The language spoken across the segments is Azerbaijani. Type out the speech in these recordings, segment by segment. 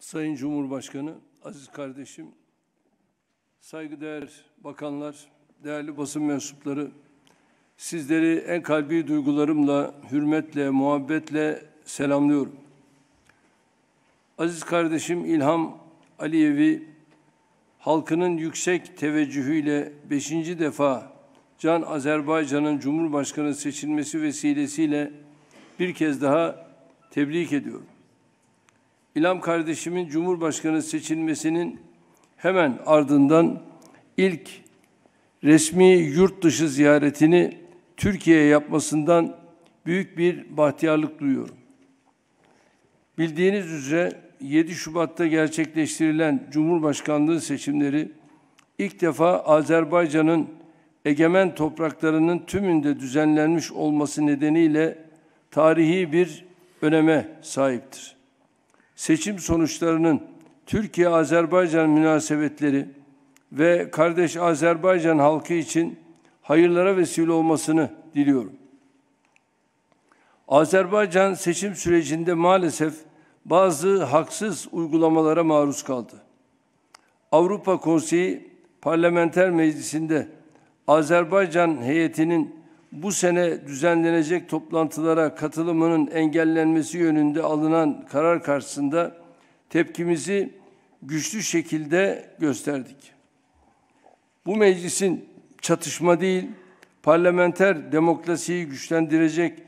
Sayın Cumhurbaşkanı, aziz kardeşim, saygıdeğer bakanlar, değerli basın mensupları, sizleri en kalbi duygularımla, hürmetle, muhabbetle selamlıyorum. Aziz kardeşim İlham Aliyevi, halkının yüksek teveccühüyle beşinci defa Can Azerbaycan'ın Cumhurbaşkanı seçilmesi vesilesiyle bir kez daha tebrik ediyorum. İlham kardeşimin Cumhurbaşkanı seçilmesinin hemen ardından ilk resmi yurt dışı ziyaretini Türkiye'ye yapmasından büyük bir bahtiyarlık duyuyorum. Bildiğiniz üzere 7 Şubat'ta gerçekleştirilen Cumhurbaşkanlığı seçimleri ilk defa Azerbaycan'ın egemen topraklarının tümünde düzenlenmiş olması nedeniyle tarihi bir öneme sahiptir seçim sonuçlarının Türkiye-Azerbaycan münasebetleri ve kardeş Azerbaycan halkı için hayırlara vesile olmasını diliyorum. Azerbaycan seçim sürecinde maalesef bazı haksız uygulamalara maruz kaldı. Avrupa Konseyi Parlamenter Meclisi'nde Azerbaycan heyetinin bu sene düzenlenecek toplantılara katılımının engellenmesi yönünde alınan karar karşısında tepkimizi güçlü şekilde gösterdik. Bu meclisin çatışma değil, parlamenter demokrasiyi güçlendirecek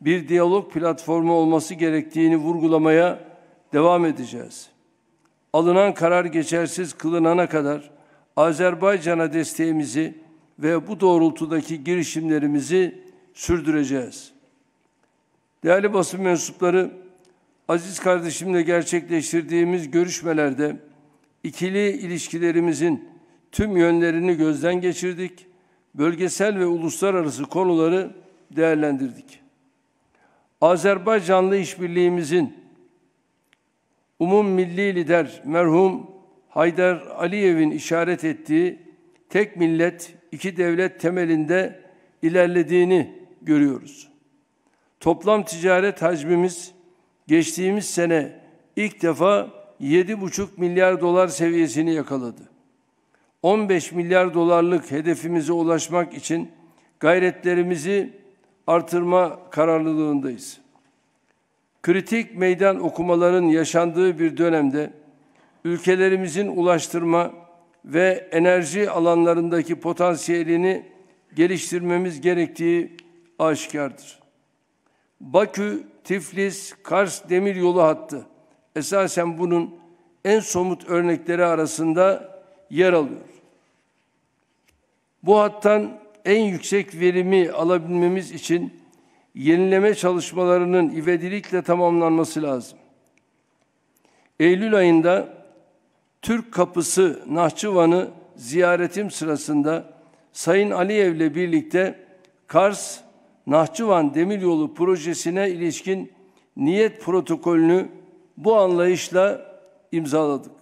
bir diyalog platformu olması gerektiğini vurgulamaya devam edeceğiz. Alınan karar geçersiz kılınana kadar Azerbaycan'a desteğimizi ve bu doğrultudaki girişimlerimizi sürdüreceğiz. Değerli basın mensupları, Aziz kardeşimle gerçekleştirdiğimiz görüşmelerde ikili ilişkilerimizin tüm yönlerini gözden geçirdik, bölgesel ve uluslararası konuları değerlendirdik. Azerbaycanlı işbirliğimizin umum milli lider merhum Haydar Aliyev'in işaret ettiği tek millet, iki devlet temelinde ilerlediğini görüyoruz. Toplam ticaret hacmimiz geçtiğimiz sene ilk defa 7,5 milyar dolar seviyesini yakaladı. 15 milyar dolarlık hedefimize ulaşmak için gayretlerimizi artırma kararlılığındayız. Kritik meydan okumaların yaşandığı bir dönemde ülkelerimizin ulaştırma ve enerji alanlarındaki potansiyelini geliştirmemiz gerektiği aşikardır. Bakü, Tiflis, Kars demir yolu hattı esasen bunun en somut örnekleri arasında yer alıyor. Bu hattan en yüksek verimi alabilmemiz için yenileme çalışmalarının ivedilikle tamamlanması lazım. Eylül ayında Türk Kapısı Nahçıvan'ı ziyaretim sırasında Sayın Aliyev ile birlikte Kars Nahçıvan Demiryolu projesine ilişkin niyet protokolünü bu anlayışla imzaladık.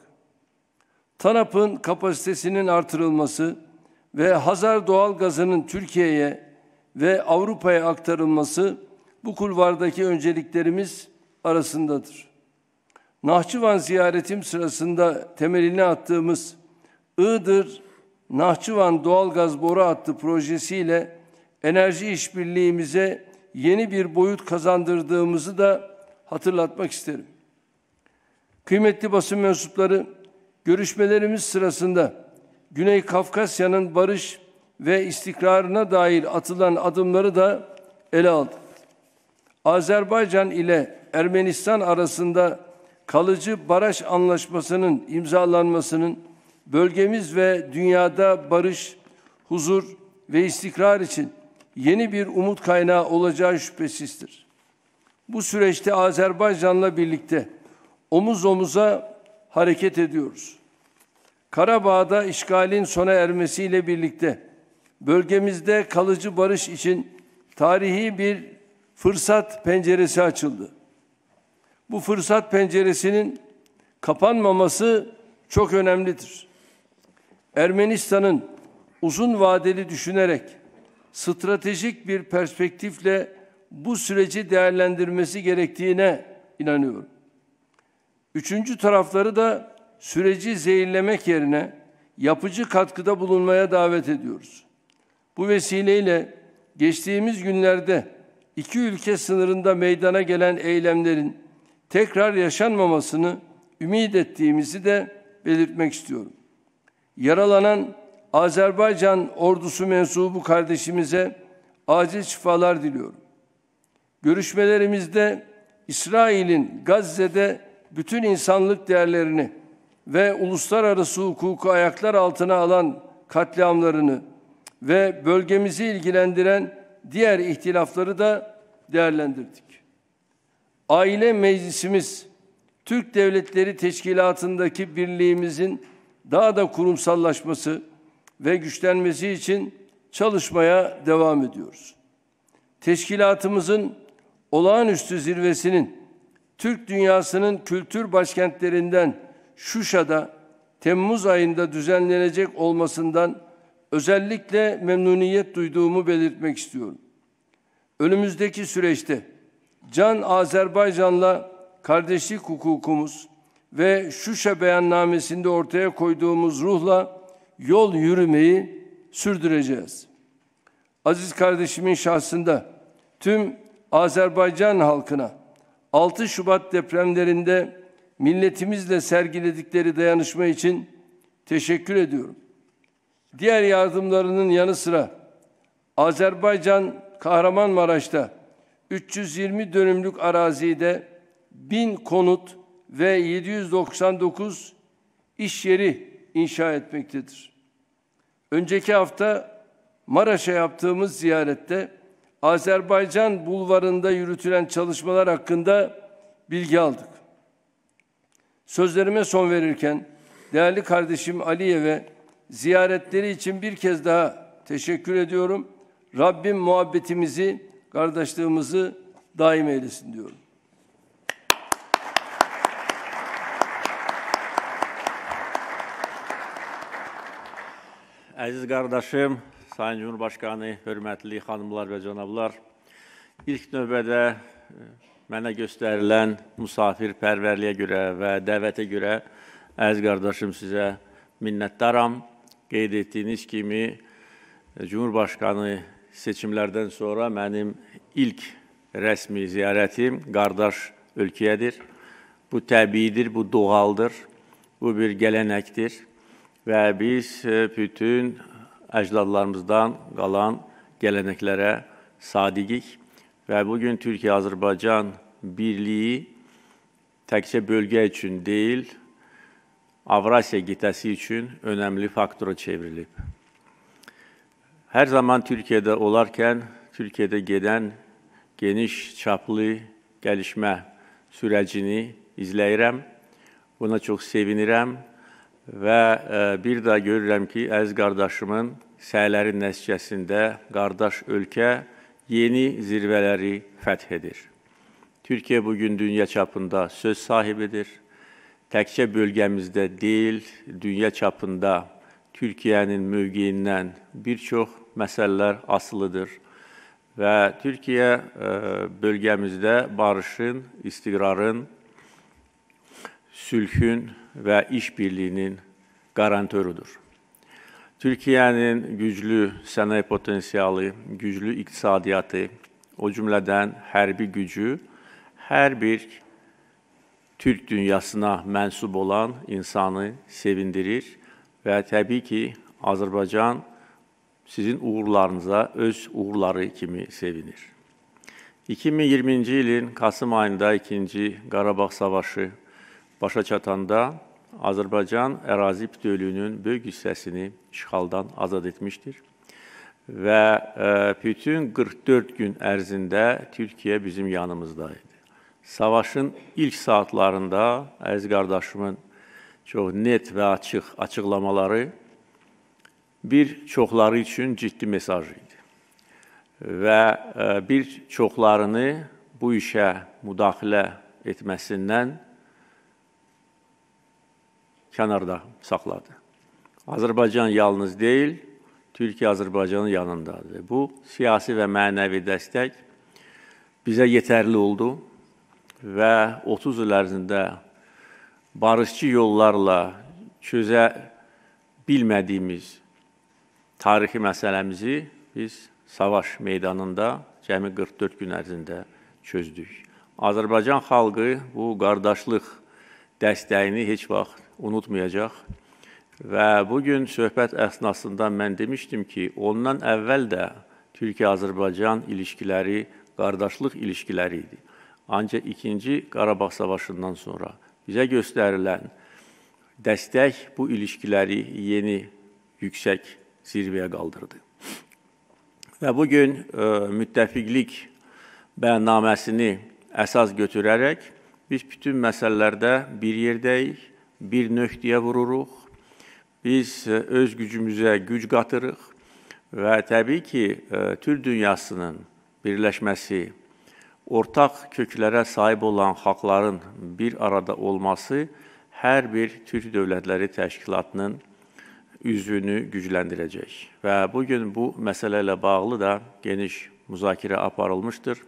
TANAP'ın kapasitesinin artırılması ve Hazar doğalgazının Türkiye'ye ve Avrupa'ya aktarılması bu kulvardaki önceliklerimiz arasındadır. Nahçıvan ziyaretim sırasında temelini attığımız Iğdır Nahçıvan Doğalgaz Boru Hattı projesiyle enerji işbirliğimize yeni bir boyut kazandırdığımızı da hatırlatmak isterim. Kıymetli basın mensupları, görüşmelerimiz sırasında Güney Kafkasya'nın barış ve istikrarına dair atılan adımları da ele aldık. Azerbaycan ile Ermenistan arasında kalıcı Barış anlaşmasının imzalanmasının bölgemiz ve dünyada barış, huzur ve istikrar için yeni bir umut kaynağı olacağı şüphesizdir. Bu süreçte Azerbaycan'la birlikte omuz omuza hareket ediyoruz. Karabağ'da işgalin sona ermesiyle birlikte bölgemizde kalıcı barış için tarihi bir fırsat penceresi açıldı. Bu fırsat penceresinin kapanmaması çok önemlidir. Ermenistan'ın uzun vadeli düşünerek stratejik bir perspektifle bu süreci değerlendirmesi gerektiğine inanıyorum. Üçüncü tarafları da süreci zehirlemek yerine yapıcı katkıda bulunmaya davet ediyoruz. Bu vesileyle geçtiğimiz günlerde iki ülke sınırında meydana gelen eylemlerin tekrar yaşanmamasını ümit ettiğimizi de belirtmek istiyorum. Yaralanan Azerbaycan ordusu mensubu kardeşimize acil şifalar diliyorum. Görüşmelerimizde İsrail'in Gazze'de bütün insanlık değerlerini ve uluslararası hukuku ayaklar altına alan katliamlarını ve bölgemizi ilgilendiren diğer ihtilafları da değerlendirdik. Aile Meclisimiz Türk Devletleri Teşkilatı'ndaki birliğimizin daha da kurumsallaşması ve güçlenmesi için çalışmaya devam ediyoruz. Teşkilatımızın olağanüstü zirvesinin Türk dünyasının kültür başkentlerinden Şuşa'da Temmuz ayında düzenlenecek olmasından özellikle memnuniyet duyduğumu belirtmek istiyorum. Önümüzdeki süreçte Can Azerbaycan'la kardeşlik hukukumuz ve Şuşa beyannamesinde ortaya koyduğumuz ruhla yol yürümeyi sürdüreceğiz. Aziz kardeşimin şahsında tüm Azerbaycan halkına 6 Şubat depremlerinde milletimizle sergiledikleri dayanışma için teşekkür ediyorum. Diğer yardımlarının yanı sıra Azerbaycan Kahramanmaraş'ta 320 dönümlük arazide 1000 konut ve 799 iş yeri inşa etmektedir. Önceki hafta Maraş'a yaptığımız ziyarette Azerbaycan bulvarında yürütülen çalışmalar hakkında bilgi aldık. Sözlerime son verirken değerli kardeşim Aliyev'e ziyaretleri için bir kez daha teşekkür ediyorum. Rabbim muhabbetimizi kardeşliğimizi daim eylesin diyorum. Əziz qardaşım, Sayın Cumhurbaşqanı, hörmətli xanımlar və cənablar, ilk növbədə e, mənə göstərilən musafirpərvərliyə görə və dəvətə görə əziz qardaşım sizə minnətdaram. Qeyd etdiyiniz kimi Cumhurbaşqanı seçimlərdən sonra mənim ilk rəsmi ziyarətim qardaş ölkəyədir. Bu təbiidir, bu doğaldır, bu bir gələnəkdir və biz e, bütün əcdadlarımızdan qalan gələnəklərə sadiqik və bu gün Türkiyə-Azərbaycan birliyi təkcə bölgə üçün deyil, Avrasiya qitəsi üçün önəmli faktora çevrilib. Her zaman Türkiye'de olarken Türkiye'de gelen geniş çaplı gelişme sürecini izləyirəm. Buna çox sevinirəm və e, bir daha görürəm ki, əziz qardaşımın səyləri nəticəsində qardaş ölkə yeni zirvələri fəth edir. Türkiyə bu gün dünya çapında söz sahibidir. Təkcə bölgəmizdə deyil, dünya çapında Türkiyənin mövqeyindən bir çox məsələlər asılıdır və Türkiyə e, bölgəmizdə barışın, istiqrarın, sülhün və işbirliyinin qarantorudur. Türkiyənin güclü sənaye potensialı, güclü iqtisadiyyatı, o cümlədən hərbi gücü hər bir Türk dünyasına mənsub olan insanı sevindirir və təbii ki, Azərbaycan sizin uğurlarınıza öz uğurları kimi sevinir. 2020-ci ilin Kasım ayında 2-ci Qarabağ savaşı başa çatanda Azərbaycan ərazi bütövlüyünün böyük hissəsini işğaldan azad etmişdir. Və e, bütün 44 gün ərzində Türkiyə bizim yanımızda idi. Savaşın ilk saatlarında əziz qardaşımın çox net və açıq açıqlamaları bir çoxları üçün ciddi mesaj idi. Və e, bir çoxlarını bu işə müdaxilə etməsindən kənarda saxladı. Azərbaycan yalnız deyil, Türkiyə Azərbaycanın yanındadır. Bu siyasi və mənəvi dəstək bizə yetərli oldu və 30 il ərzində barışçı yollarla çözə bilmədiyimiz tarixi məsələmizi biz savaş meydanında cəmi 44 gün ərzində çözdük. Azərbaycan xalqı bu qardaşlıq dəstəyini heç vaxt unutmayacaq. Və bu gün söhbət əsnasında mən demişdim ki, ondan əvvəl də Türkiyə-Azərbaycan ilişkiləri qardaşlıq ilişkiləri idi. Ancaq 2-ci Qarabağ savaşından sonra bizə göstərilən dəstək bu ilişkiləri yeni yüksək zirvəyə qaldırdı. Və bu gün e, müttəfiqlik bəyannaməsini əsas götürərək biz bütün məsələlərdə bir yerdəyik, bir nöqtəyə vururuq. Biz e, öz gücümüzə güc qatırıq və təbii ki, e, Türk dünyasının birləşməsi ortaq köklərə sahib olan xalqların bir arada olması hər bir Türk dövlətləri təşkilatının üzvünü gücləndirəcək. Və bu gün bu məsələ ilə bağlı da geniş müzakirə aparılmışdır.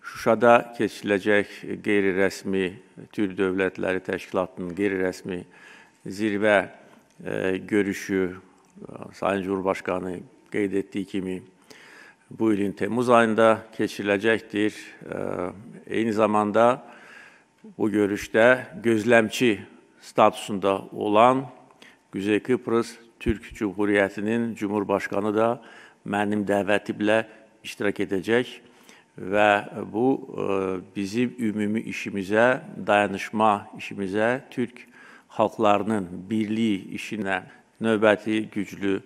Şuşada keçiriləcək qeyri-rəsmi Türk dövlətləri təşkilatının qeyri-rəsmi zirvə e, görüşü e, Sayın Cumhurbaşqanı qeyd etdiyi kimi bu ilin Temmuz ayında keçiriləcəkdir. Eyni zamanda bu görüşdə gözləmçi statusunda olan Güzey Kıbrıs Türk Cumhuriyyətinin Cumhurbaşqanı da mənim dəvətimlə iştirak edəcək və bu bizim ümumi işimizə, dayanışma işimizə, Türk xalqlarının birliyi işinə növbəti güclü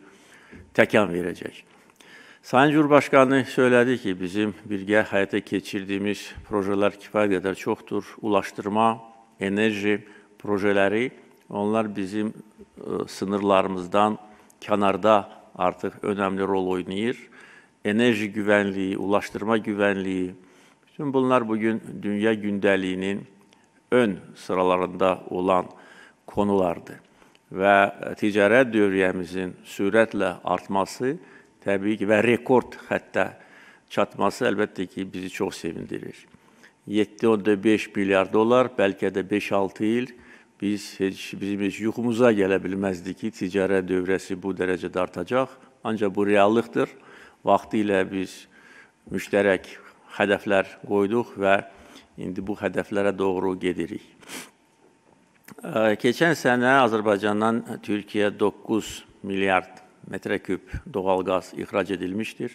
təkan verəcək. Sayın Cumhurbaşqanı söylədi ki, bizim birgə həyata keçirdiyimiz projelər kifayət qədər çoxdur. Ulaşdırma, enerji projeləri onlar bizim e, sınırlarımızdan kənarda artıq önəmli rol oynayır. Enerji güvənliyi, ulaşdırma güvənliyi, bütün bunlar bugün dünya gündəliyinin ön sıralarında olan konulardır. Və e, ticarət dövriyyəmizin sürətlə artması, təbii ki, və rekord xəttə çatması əlbəttə ki, bizi çox sevindirir. 7.5 milyard dollar, bəlkə də 5-6 il biz heç bizim heç yuxumuza gələ bilməzdi ki, ticarət dövrəsi bu dərəcədə artacaq. Ancaq bu reallıqdır. Vaxtı ilə biz müştərək hədəflər qoyduq və indi bu hədəflərə doğru gedirik. Keçən sənə Azərbaycandan Türkiyə 9 milyard metreküp doğal qaz ixrac edilmişdir.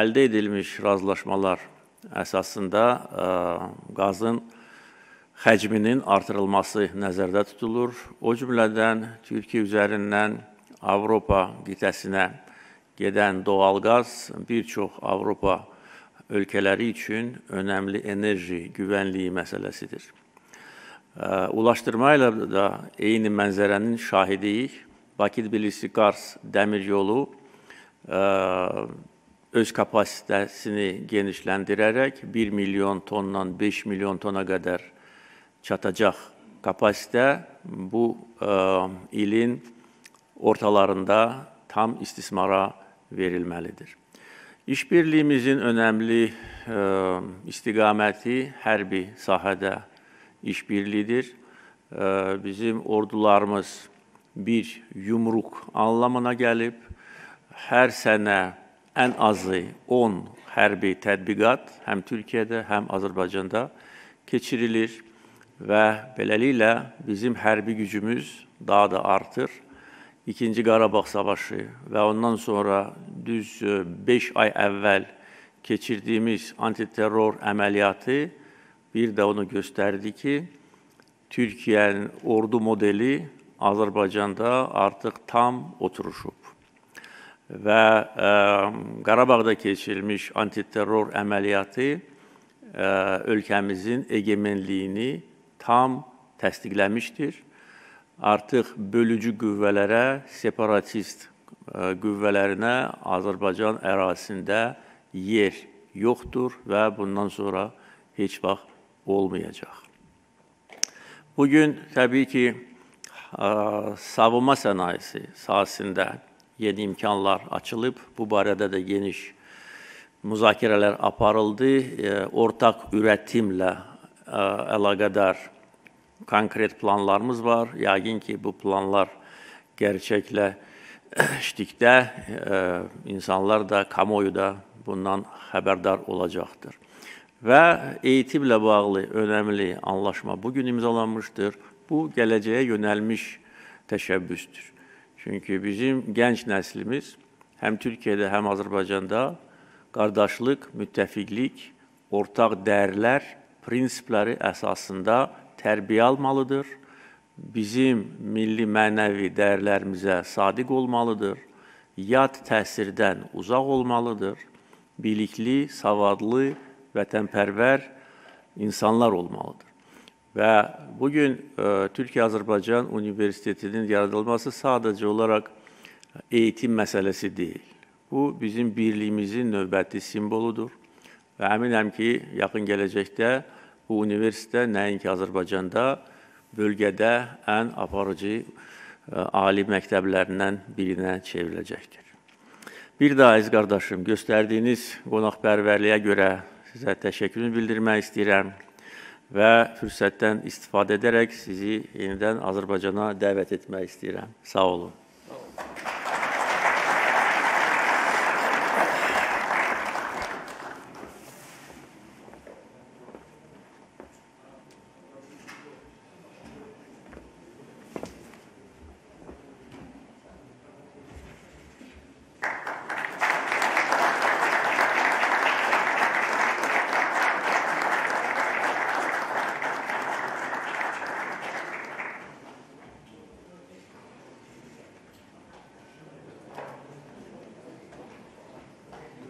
Əldə edilmiş razılaşmalar əsasında e, qazın həcminin artırılması nəzərdə tutulur. O cümlədən Türkiyə üzərindən Avropa qitəsinə gedən doğal qaz bir çox Avropa ölkələri üçün önəmli enerji güvənliyi məsələsidir. E, ulaşdırma ilə də eyni mənzərənin şahidiyik. Bakı-Tbilisi-Qars dəmir yolu e, öz kapasitəsini genişləndirərək 1 milyon tondan 5 milyon tona qədər çatacaq kapasitə bu e, ilin ortalarında tam istismara verilməlidir. İşbirliyimizin önəmli e, istiqaməti hərbi sahədə işbirliyidir. Bizim ordularımız bir yumruq anlamına gəlib. Hər sənə ən azı 10 hərbi tədbiqat həm Türkiyədə, həm Azərbaycanda keçirilir və beləliklə bizim hərbi gücümüz daha da artır. İkinci Qarabağ savaşı və ondan sonra düz 5 e, ay əvvəl keçirdiyimiz antiterror əməliyyatı bir də onu göstərdi ki, Türkiyənin ordu modeli Azərbaycanda artıq tam oturuşub və ə, e, Qarabağda keçirilmiş antiterror əməliyyatı ə, e, ölkəmizin egemenliyini tam təsdiqləmişdir. Artıq bölücü qüvvələrə, separatist ə, e, qüvvələrinə Azərbaycan ərazisində yer yoxdur və bundan sonra heç vaxt olmayacaq. Bu gün təbii ki, savunma sənayesi sahəsində yeni imkanlar açılıb. Bu barədə də geniş müzakirələr aparıldı. Ortaq ürətimlə əlaqədar konkret planlarımız var. Yəqin ki, bu planlar gerçəkləşdikdə insanlar da, kamuoyu da bundan xəbərdar olacaqdır. Və eğitimlə bağlı önəmli anlaşma bugün imzalanmışdır. Bu gələcəyə yönəlmiş təşəbbüsdür. Çünki bizim gənc nəslimiz həm Türkiyədə, həm Azərbaycanda qardaşlıq, müttəfiqlik, ortaq dəyərlər, prinsipləri əsasında tərbiyə almalıdır. Bizim milli mənəvi dəyərlərimizə sadiq olmalıdır. Yad təsirdən uzaq olmalıdır. Bilikli, savadlı, vətənpərvər insanlar olmalıdır. Və bu gün e, Türkiyə-Azərbaycan Universitetinin yaradılması sadəcə olaraq eğitim məsələsi deyil. Bu bizim birliyimizin növbəti simvoludur və əminəm ki, yaxın gələcəkdə bu universitetə nəinki Azərbaycanda, bölgədə ən aparıcı e, ali məktəblərindən birinə çevriləcəkdir. Bir daha əziz qardaşım, göstərdiyiniz qonaqpərvərliyə görə sizə təşəkkürümü bildirmək istəyirəm və fürsətdən istifadə edərək sizi yenidən Azərbaycana dəvət etmək istəyirəm. Sağ olun. Sağ olun.